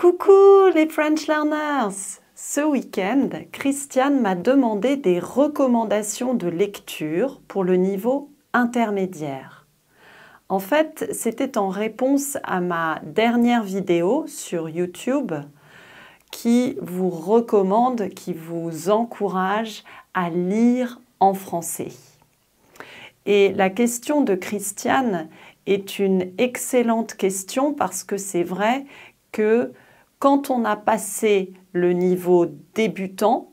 Coucou les French Learners Ce week-end, Christiane m'a demandé des recommandations de lecture pour le niveau intermédiaire. En fait, c'était en réponse à ma dernière vidéo sur YouTube qui vous recommande, qui vous encourage à lire en français. Et la question de Christiane est une excellente question parce que c'est vrai que quand on a passé le niveau débutant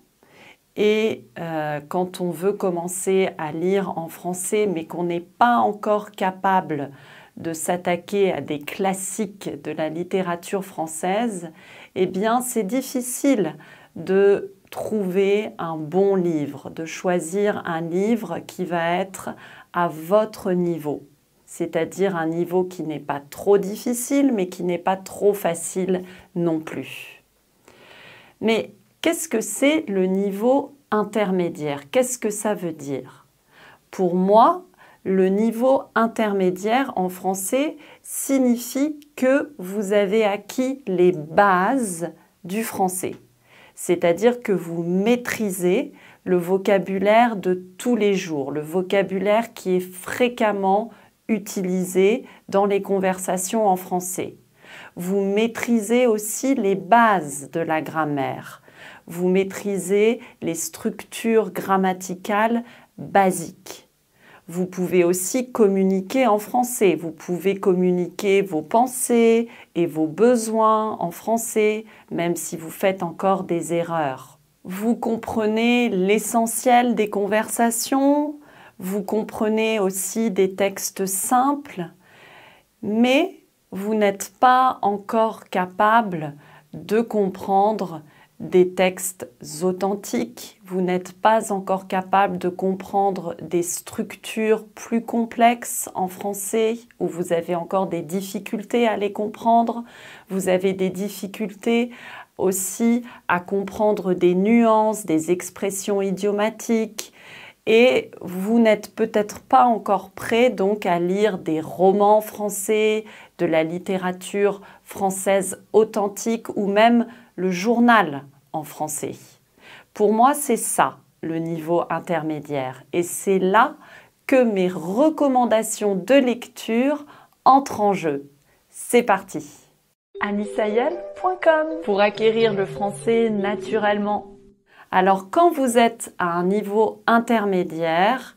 et euh, quand on veut commencer à lire en français mais qu'on n'est pas encore capable de s'attaquer à des classiques de la littérature française, eh bien c'est difficile de trouver un bon livre, de choisir un livre qui va être à votre niveau c'est-à-dire un niveau qui n'est pas trop difficile, mais qui n'est pas trop facile non plus. Mais qu'est-ce que c'est le niveau intermédiaire Qu'est-ce que ça veut dire Pour moi, le niveau intermédiaire en français signifie que vous avez acquis les bases du français, c'est-à-dire que vous maîtrisez le vocabulaire de tous les jours, le vocabulaire qui est fréquemment utilisé dans les conversations en français. Vous maîtrisez aussi les bases de la grammaire. Vous maîtrisez les structures grammaticales basiques. Vous pouvez aussi communiquer en français. Vous pouvez communiquer vos pensées et vos besoins en français, même si vous faites encore des erreurs. Vous comprenez l'essentiel des conversations, vous comprenez aussi des textes simples, mais vous n'êtes pas encore capable de comprendre des textes authentiques, vous n'êtes pas encore capable de comprendre des structures plus complexes en français où vous avez encore des difficultés à les comprendre, vous avez des difficultés aussi à comprendre des nuances, des expressions idiomatiques, et vous n'êtes peut-être pas encore prêt donc à lire des romans français, de la littérature française authentique ou même le journal en français. Pour moi, c'est ça le niveau intermédiaire et c'est là que mes recommandations de lecture entrent en jeu. C'est parti. Anissayel.com pour acquérir le français naturellement alors quand vous êtes à un niveau intermédiaire,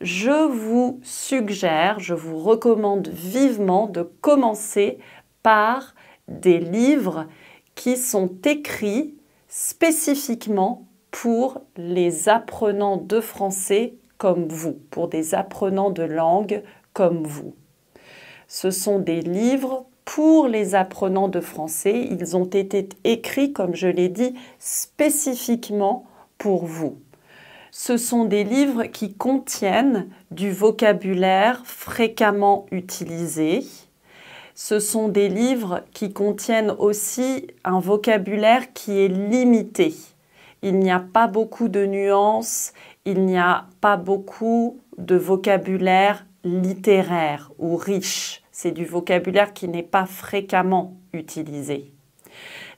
je vous suggère, je vous recommande vivement de commencer par des livres qui sont écrits spécifiquement pour les apprenants de français comme vous, pour des apprenants de langue comme vous. Ce sont des livres pour les apprenants de français. Ils ont été écrits, comme je l'ai dit, spécifiquement pour vous. Ce sont des livres qui contiennent du vocabulaire fréquemment utilisé. Ce sont des livres qui contiennent aussi un vocabulaire qui est limité. Il n'y a pas beaucoup de nuances, il n'y a pas beaucoup de vocabulaire littéraire ou riche c'est du vocabulaire qui n'est pas fréquemment utilisé.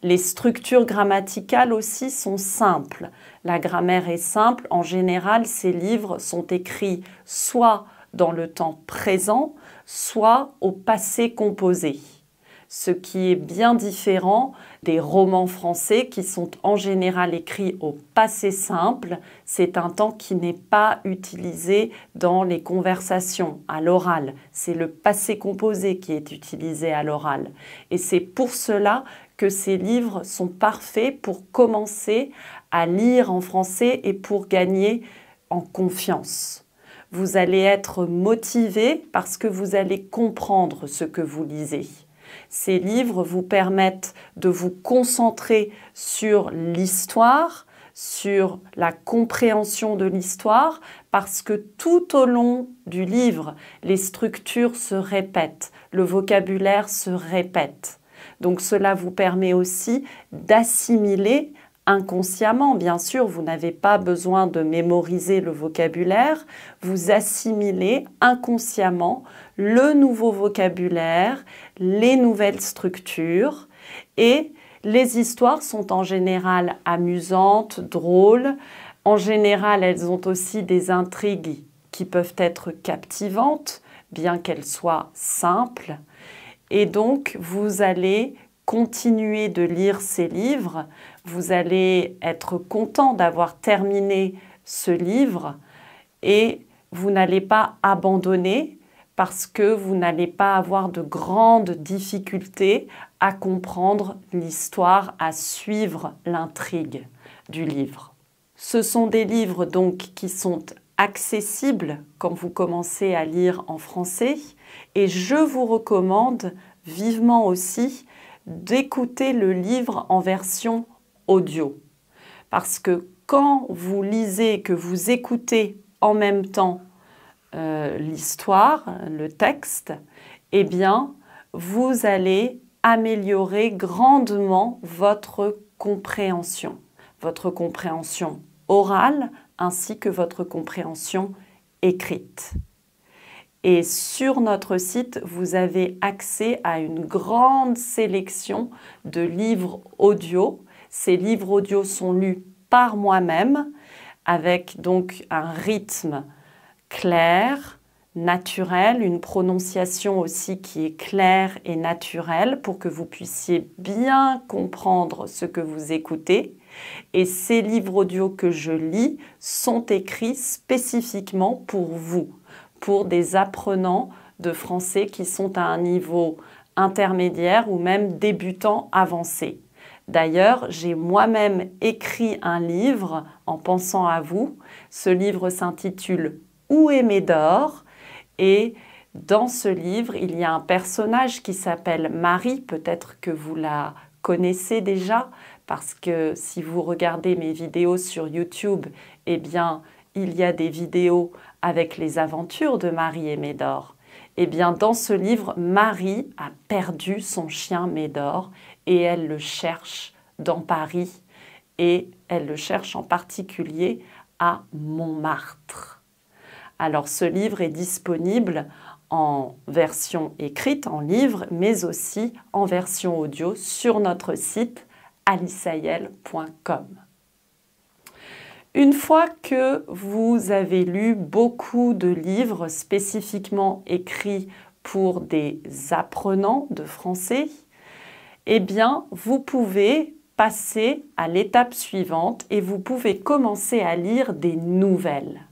Les structures grammaticales aussi sont simples. La grammaire est simple. En général, ces livres sont écrits soit dans le temps présent, soit au passé composé ce qui est bien différent des romans français qui sont en général écrits au passé simple. C'est un temps qui n'est pas utilisé dans les conversations à l'oral. C'est le passé composé qui est utilisé à l'oral. Et c'est pour cela que ces livres sont parfaits pour commencer à lire en français et pour gagner en confiance. Vous allez être motivé parce que vous allez comprendre ce que vous lisez. Ces livres vous permettent de vous concentrer sur l'histoire, sur la compréhension de l'histoire, parce que tout au long du livre, les structures se répètent, le vocabulaire se répète. Donc cela vous permet aussi d'assimiler inconsciemment, bien sûr, vous n'avez pas besoin de mémoriser le vocabulaire, vous assimilez inconsciemment le nouveau vocabulaire, les nouvelles structures et les histoires sont en général amusantes, drôles. En général, elles ont aussi des intrigues qui peuvent être captivantes, bien qu'elles soient simples. Et donc, vous allez continuer de lire ces livres. Vous allez être content d'avoir terminé ce livre et vous n'allez pas abandonner parce que vous n'allez pas avoir de grandes difficultés à comprendre l'histoire, à suivre l'intrigue du livre. Ce sont des livres donc qui sont accessibles quand vous commencez à lire en français et je vous recommande vivement aussi d'écouter le livre en version audio. Parce que quand vous lisez, que vous écoutez en même temps euh, l'histoire, le texte, eh bien, vous allez améliorer grandement votre compréhension, votre compréhension orale ainsi que votre compréhension écrite. Et sur notre site, vous avez accès à une grande sélection de livres audio. Ces livres audio sont lus par moi-même avec donc un rythme clair, naturelle, une prononciation aussi qui est claire et naturelle pour que vous puissiez bien comprendre ce que vous écoutez. Et ces livres audio que je lis sont écrits spécifiquement pour vous, pour des apprenants de français qui sont à un niveau intermédiaire ou même débutant avancé. D'ailleurs, j'ai moi-même écrit un livre en pensant à vous. Ce livre s'intitule où est Médor Et dans ce livre, il y a un personnage qui s'appelle Marie, peut-être que vous la connaissez déjà, parce que si vous regardez mes vidéos sur YouTube, eh bien, il y a des vidéos avec les aventures de Marie et Médor. Eh bien, dans ce livre, Marie a perdu son chien Médor et elle le cherche dans Paris et elle le cherche en particulier à Montmartre. Alors ce livre est disponible en version écrite, en livre, mais aussi en version audio sur notre site alisayel.com. Une fois que vous avez lu beaucoup de livres spécifiquement écrits pour des apprenants de français, eh bien, vous pouvez passer à l'étape suivante et vous pouvez commencer à lire des nouvelles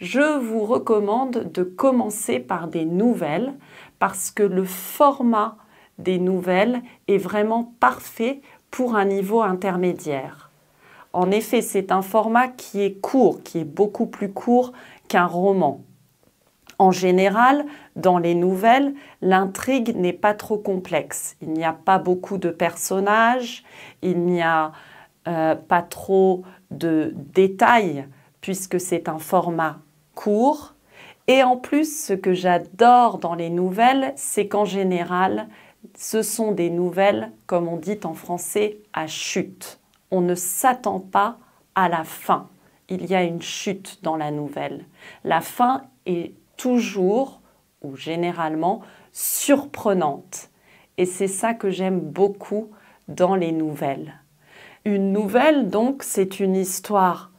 je vous recommande de commencer par des nouvelles parce que le format des nouvelles est vraiment parfait pour un niveau intermédiaire. En effet, c'est un format qui est court, qui est beaucoup plus court qu'un roman. En général, dans les nouvelles, l'intrigue n'est pas trop complexe. Il n'y a pas beaucoup de personnages, il n'y a euh, pas trop de détails, puisque c'est un format court. Et en plus, ce que j'adore dans les nouvelles, c'est qu'en général, ce sont des nouvelles, comme on dit en français, à chute. On ne s'attend pas à la fin. Il y a une chute dans la nouvelle. La fin est toujours, ou généralement, surprenante. Et c'est ça que j'aime beaucoup dans les nouvelles. Une nouvelle, donc, c'est une histoire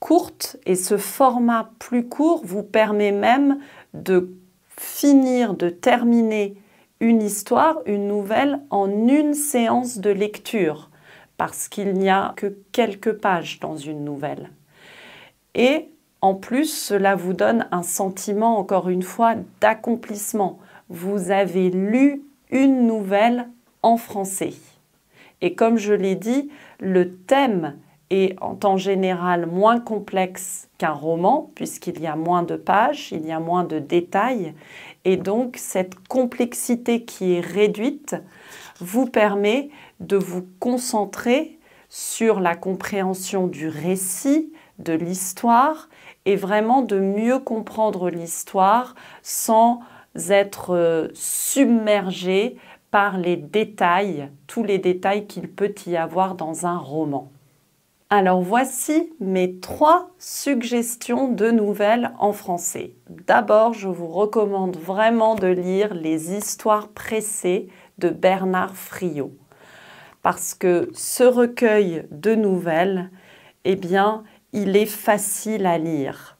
courte et ce format plus court vous permet même de finir, de terminer une histoire, une nouvelle en une séance de lecture parce qu'il n'y a que quelques pages dans une nouvelle. Et en plus, cela vous donne un sentiment, encore une fois, d'accomplissement. Vous avez lu une nouvelle en français. Et comme je l'ai dit, le thème est en temps général moins complexe qu'un roman, puisqu'il y a moins de pages, il y a moins de détails, et donc cette complexité qui est réduite vous permet de vous concentrer sur la compréhension du récit, de l'histoire, et vraiment de mieux comprendre l'histoire sans être euh, submergé par les détails, tous les détails qu'il peut y avoir dans un roman. Alors voici mes trois suggestions de nouvelles en français. D'abord, je vous recommande vraiment de lire Les histoires pressées de Bernard Friot parce que ce recueil de nouvelles, eh bien, il est facile à lire.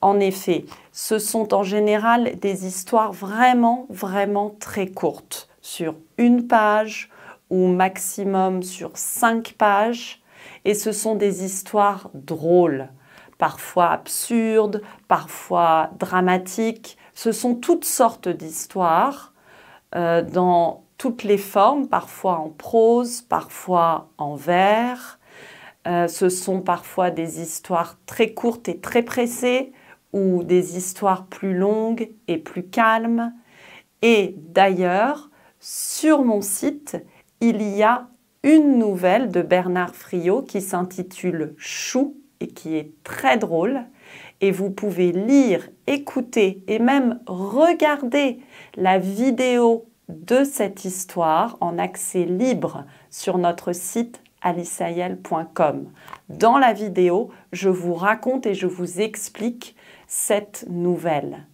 En effet, ce sont en général des histoires vraiment, vraiment très courtes, sur une page ou maximum sur cinq pages et ce sont des histoires drôles, parfois absurdes, parfois dramatiques. Ce sont toutes sortes d'histoires euh, dans toutes les formes, parfois en prose, parfois en vers. Euh, ce sont parfois des histoires très courtes et très pressées ou des histoires plus longues et plus calmes. Et d'ailleurs, sur mon site, il y a une nouvelle de Bernard Friot qui s'intitule Chou et qui est très drôle. Et vous pouvez lire, écouter et même regarder la vidéo de cette histoire en accès libre sur notre site alisayel.com. Dans la vidéo, je vous raconte et je vous explique cette nouvelle.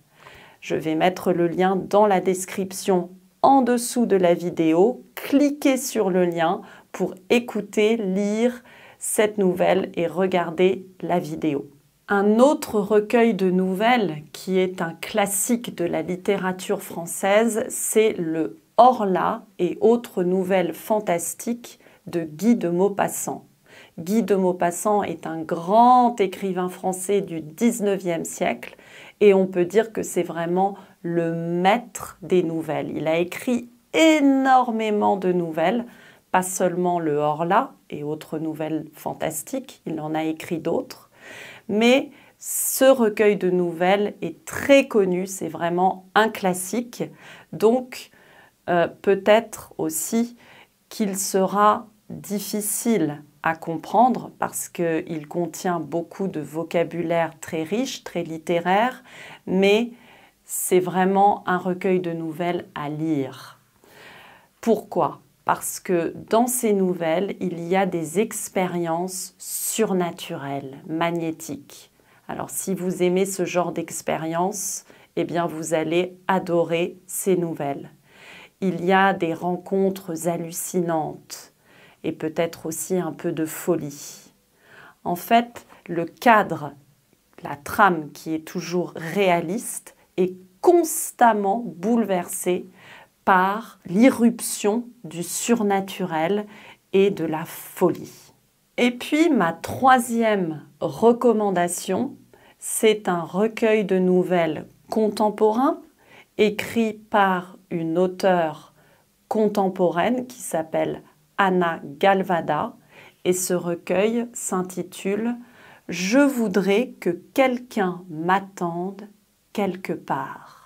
Je vais mettre le lien dans la description en dessous de la vidéo. Cliquez sur le lien, pour écouter, lire cette nouvelle et regarder la vidéo. Un autre recueil de nouvelles qui est un classique de la littérature française, c'est le Orla et autres nouvelles fantastiques de Guy de Maupassant. Guy de Maupassant est un grand écrivain français du 19e siècle et on peut dire que c'est vraiment le maître des nouvelles. Il a écrit énormément de nouvelles pas seulement le Horla et autres nouvelles fantastiques, il en a écrit d'autres, mais ce recueil de nouvelles est très connu, c'est vraiment un classique, donc euh, peut-être aussi qu'il sera difficile à comprendre parce qu'il contient beaucoup de vocabulaire très riche, très littéraire, mais c'est vraiment un recueil de nouvelles à lire. Pourquoi parce que dans ces nouvelles, il y a des expériences surnaturelles, magnétiques. Alors si vous aimez ce genre d'expérience, eh bien vous allez adorer ces nouvelles. Il y a des rencontres hallucinantes et peut-être aussi un peu de folie. En fait, le cadre, la trame qui est toujours réaliste, est constamment bouleversée par l'irruption du surnaturel et de la folie. Et puis ma troisième recommandation, c'est un recueil de nouvelles contemporains écrit par une auteure contemporaine qui s'appelle Anna Galvada et ce recueil s'intitule Je voudrais que quelqu'un m'attende quelque part.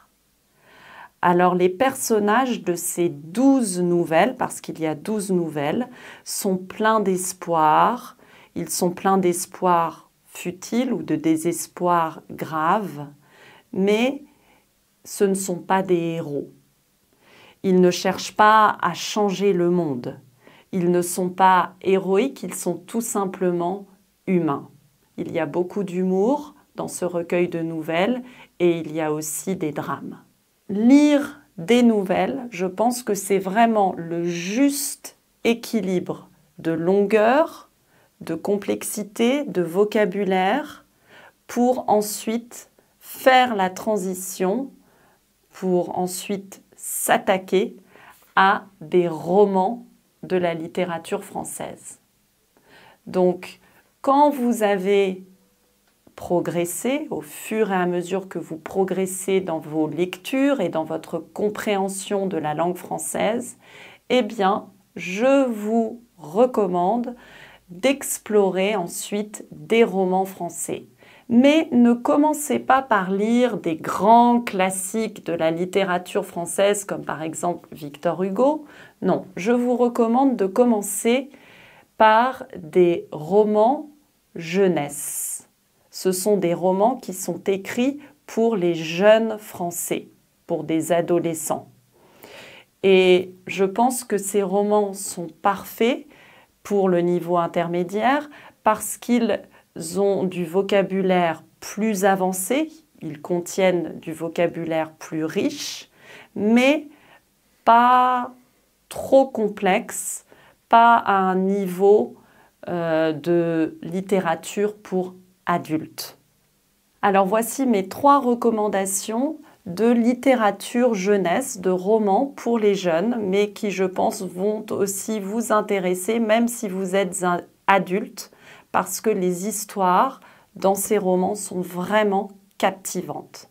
Alors les personnages de ces douze nouvelles, parce qu'il y a douze nouvelles, sont pleins d'espoir. Ils sont pleins d'espoir futile ou de désespoir grave, mais ce ne sont pas des héros. Ils ne cherchent pas à changer le monde. Ils ne sont pas héroïques, ils sont tout simplement humains. Il y a beaucoup d'humour dans ce recueil de nouvelles et il y a aussi des drames lire des nouvelles, je pense que c'est vraiment le juste équilibre de longueur, de complexité, de vocabulaire, pour ensuite faire la transition, pour ensuite s'attaquer à des romans de la littérature française. Donc, quand vous avez progresser, au fur et à mesure que vous progressez dans vos lectures et dans votre compréhension de la langue française, eh bien, je vous recommande d'explorer ensuite des romans français. Mais ne commencez pas par lire des grands classiques de la littérature française comme par exemple Victor Hugo. Non, je vous recommande de commencer par des romans jeunesse. Ce sont des romans qui sont écrits pour les jeunes Français, pour des adolescents. Et je pense que ces romans sont parfaits pour le niveau intermédiaire parce qu'ils ont du vocabulaire plus avancé, ils contiennent du vocabulaire plus riche, mais pas trop complexe, pas à un niveau euh, de littérature pour adulte. Alors voici mes trois recommandations de littérature jeunesse, de romans pour les jeunes, mais qui je pense vont aussi vous intéresser même si vous êtes un adulte, parce que les histoires dans ces romans sont vraiment captivantes.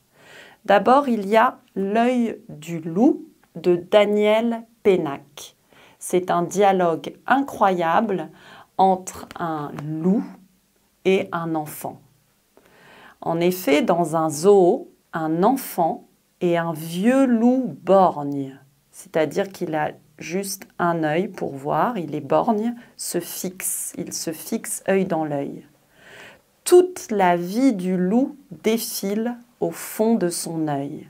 D'abord, il y a L'œil du loup de Daniel Pénac. C'est un dialogue incroyable entre un loup et un enfant. En effet, dans un zoo, un enfant et un vieux loup borgne, c'est-à-dire qu'il a juste un œil pour voir, il est borgne, se fixe, il se fixe œil dans l'œil. Toute la vie du loup défile au fond de son œil.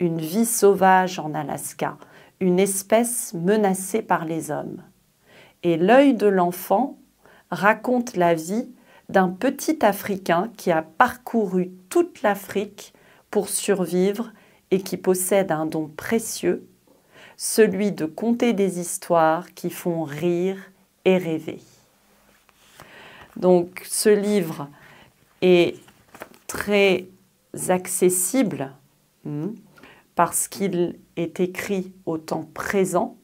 Une vie sauvage en Alaska, une espèce menacée par les hommes. Et l'œil de l'enfant raconte la vie d'un petit Africain qui a parcouru toute l'Afrique pour survivre et qui possède un don précieux, celui de conter des histoires qui font rire et rêver. Donc ce livre est très accessible hmm, parce qu'il est écrit au temps présent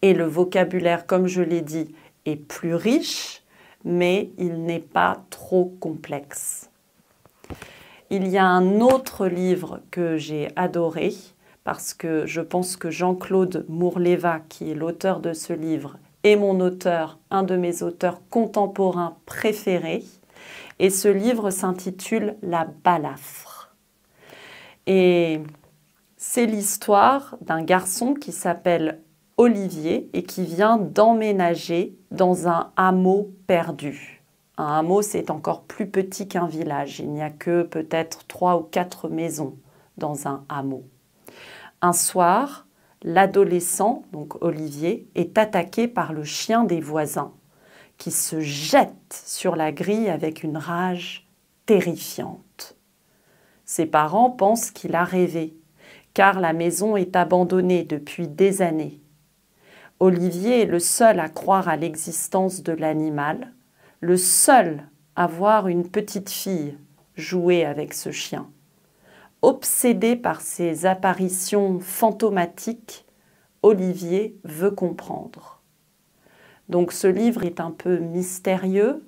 et le vocabulaire, comme je l'ai dit, est plus riche mais il n'est pas trop complexe. Il y a un autre livre que j'ai adoré parce que je pense que Jean-Claude Mourleva, qui est l'auteur de ce livre, est mon auteur, un de mes auteurs contemporains préférés. Et ce livre s'intitule La balafre. Et c'est l'histoire d'un garçon qui s'appelle Olivier et qui vient d'emménager dans un hameau perdu. Un hameau, c'est encore plus petit qu'un village. Il n'y a que peut-être trois ou quatre maisons dans un hameau. Un soir, l'adolescent, donc Olivier, est attaqué par le chien des voisins, qui se jette sur la grille avec une rage terrifiante. Ses parents pensent qu'il a rêvé, car la maison est abandonnée depuis des années. Olivier est le seul à croire à l'existence de l'animal, le seul à voir une petite fille jouer avec ce chien. Obsédé par ces apparitions fantomatiques, Olivier veut comprendre. Donc ce livre est un peu mystérieux.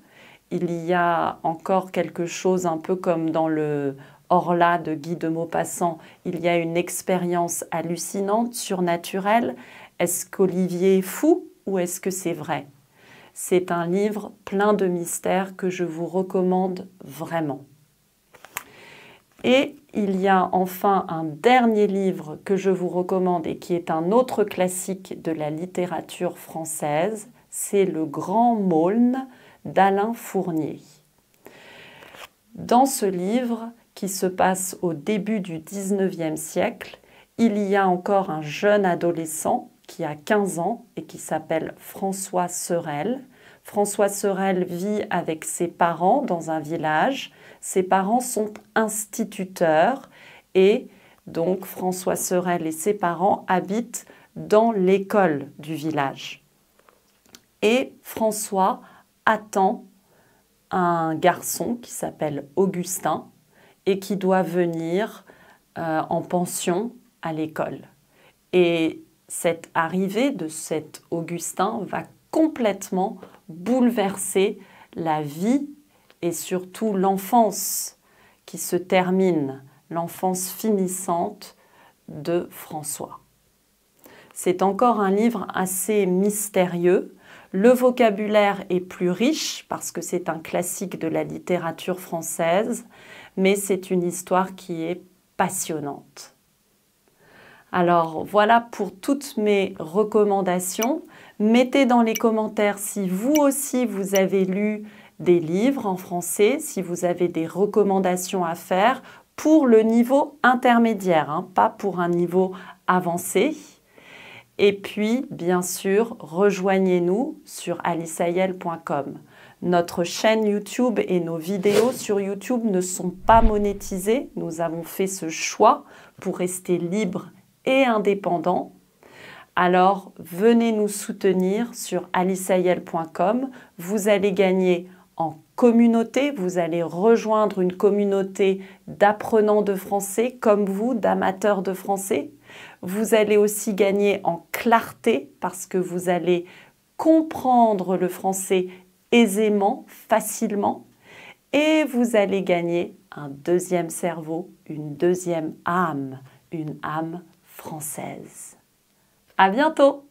Il y a encore quelque chose un peu comme dans le Or là, de Guy de Maupassant, il y a une expérience hallucinante, surnaturelle. Est-ce qu'Olivier est fou ou est-ce que c'est vrai C'est un livre plein de mystères que je vous recommande vraiment. Et il y a enfin un dernier livre que je vous recommande et qui est un autre classique de la littérature française, c'est Le Grand Maulne d'Alain Fournier. Dans ce livre, qui se passe au début du 19e siècle, il y a encore un jeune adolescent qui a 15 ans et qui s'appelle François Sorel. François Sorel vit avec ses parents dans un village. Ses parents sont instituteurs et donc François Sorel et ses parents habitent dans l'école du village. Et François attend un garçon qui s'appelle Augustin et qui doit venir euh, en pension à l'école. Et cette arrivée de cet Augustin va complètement bouleverser la vie et surtout l'enfance qui se termine, l'enfance finissante de François. C'est encore un livre assez mystérieux. Le vocabulaire est plus riche parce que c'est un classique de la littérature française, mais c'est une histoire qui est passionnante. Alors voilà pour toutes mes recommandations. Mettez dans les commentaires si vous aussi vous avez lu des livres en français, si vous avez des recommandations à faire pour le niveau intermédiaire, hein, pas pour un niveau avancé. Et puis, bien sûr, rejoignez-nous sur aliceayel.com. Notre chaîne YouTube et nos vidéos sur YouTube ne sont pas monétisées. Nous avons fait ce choix pour rester libres et indépendants. Alors venez nous soutenir sur alisayel.com. Vous allez gagner en communauté, vous allez rejoindre une communauté d'apprenants de français comme vous, d'amateurs de français. Vous allez aussi gagner en clarté parce que vous allez comprendre le français aisément, facilement, et vous allez gagner un deuxième cerveau, une deuxième âme, une âme française. À bientôt!